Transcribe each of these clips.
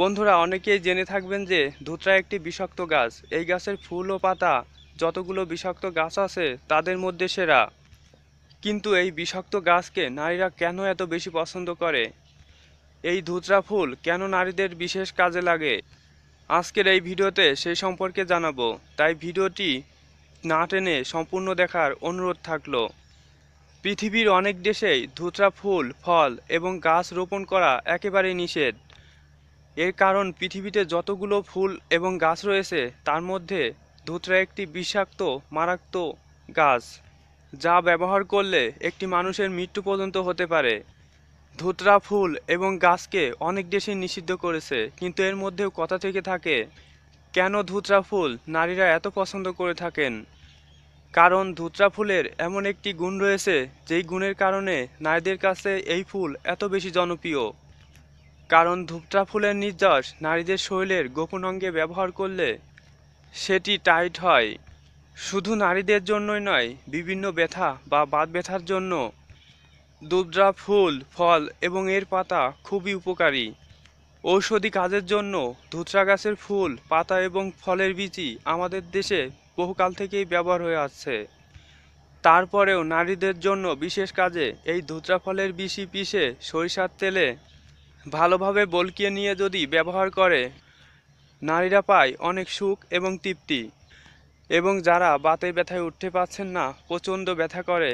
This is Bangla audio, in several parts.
বন্ধুরা অনেকেই জেনে থাকবেন যে ধুতরা একটি বিষাক্ত গাছ এই গাছের ফুল ও পাতা যতগুলো বিষাক্ত গাছ আছে তাদের মধ্যে সেরা কিন্তু এই বিষাক্ত গাছকে নারীরা কেন এত বেশি পছন্দ করে এই ধুতরা ফুল কেন নারীদের বিশেষ কাজে লাগে আজকের এই ভিডিওতে সেই সম্পর্কে জানাবো তাই ভিডিওটি না টেনে সম্পূর্ণ দেখার অনুরোধ থাকলো পৃথিবীর অনেক দেশেই ধুতরা ফুল ফল এবং গাছ রোপণ করা একেবারেই নিষেধ এর কারণ পৃথিবীতে যতগুলো ফুল এবং গাছ রয়েছে তার মধ্যে ধুতরা একটি বিষাক্ত মারাক্ত গাছ যা ব্যবহার করলে একটি মানুষের মৃত্যু পর্যন্ত হতে পারে ধুতরা ফুল এবং গাছকে অনেক দেশে নিষিদ্ধ করেছে কিন্তু এর মধ্যেও কথা থেকে থাকে কেন ধুতরা ফুল নারীরা এত পছন্দ করে থাকেন কারণ ধুতরা ফুলের এমন একটি গুণ রয়েছে যেই গুণের কারণে নারীদের কাছে এই ফুল এত বেশি জনপ্রিয় কারণ ধূপটা ফুলের নির্যাস নারীদের শরীরের গোপন অঙ্গে ব্যবহার করলে সেটি টাইট হয় শুধু নারীদের জন্যই নয় বিভিন্ন ব্যথা বা বাত ব্যথার জন্য দুবরা ফুল ফল এবং এর পাতা খুবই উপকারী ঔষধি কাজের জন্য ধুতরা গাছের ফুল পাতা এবং ফলের বীজি আমাদের দেশে বহুকাল থেকেই ব্যবহার হয়ে আসছে তারপরেও নারীদের জন্য বিশেষ কাজে এই ধুতরা ফলের বিষি পিষে সরিষার তেলে ভালোভাবে বলকিয়ে নিয়ে যদি ব্যবহার করে নারীরা পায় অনেক সুখ এবং তৃপ্তি এবং যারা বাতে ব্যথায় উঠতে পারছেন না প্রচণ্ড ব্যথা করে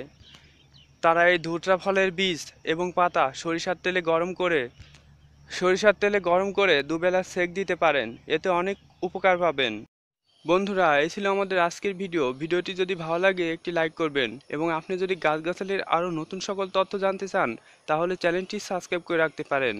তারা এই ধুতরা ফলের বীজ এবং পাতা সরিষার তেলে গরম করে সরিষার তেলে গরম করে দুবেলা সেক দিতে পারেন এতে অনেক উপকার পাবেন বন্ধুরা এই ছিল আমাদের আজকের ভিডিও ভিডিওটি যদি ভালো লাগে একটি লাইক করবেন এবং আপনি যদি গাছগাছালির আরও নতুন সকল তথ্য জানতে চান তাহলে চ্যানেলটি সাবস্ক্রাইব করে রাখতে পারেন